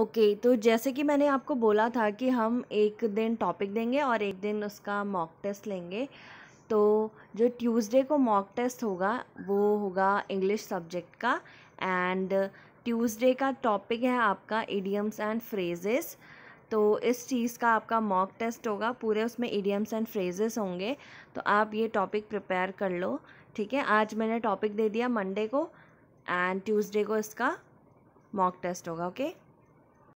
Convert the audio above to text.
Okay okay, तो जैसे कि मैंने आपको बोला था कि हम एक दिन टॉपिक देंगे और एक दिन उसका मॉक टेस्ट लेंगे तो जो ट्यूसडे को मॉक टेस्ट होगा वो होगा इंग्लिश सब्जेक्ट का एंड ट्यूसडे का टॉपिक है आपका इडियम्स एंड फ्रेजेस तो इस चीज़ का आपका मॉक टेस्ट होगा पूरे उसमें इडियम्स एंड फ्रेजेस होंगे तो आप ये टॉपिक प्रिपेयर कर लो ठीक है आज मैंने टॉपिक दे दिया मंडे को एंड ट्यूसडे को इसका मॉक टेस्ट होगा ओके okay?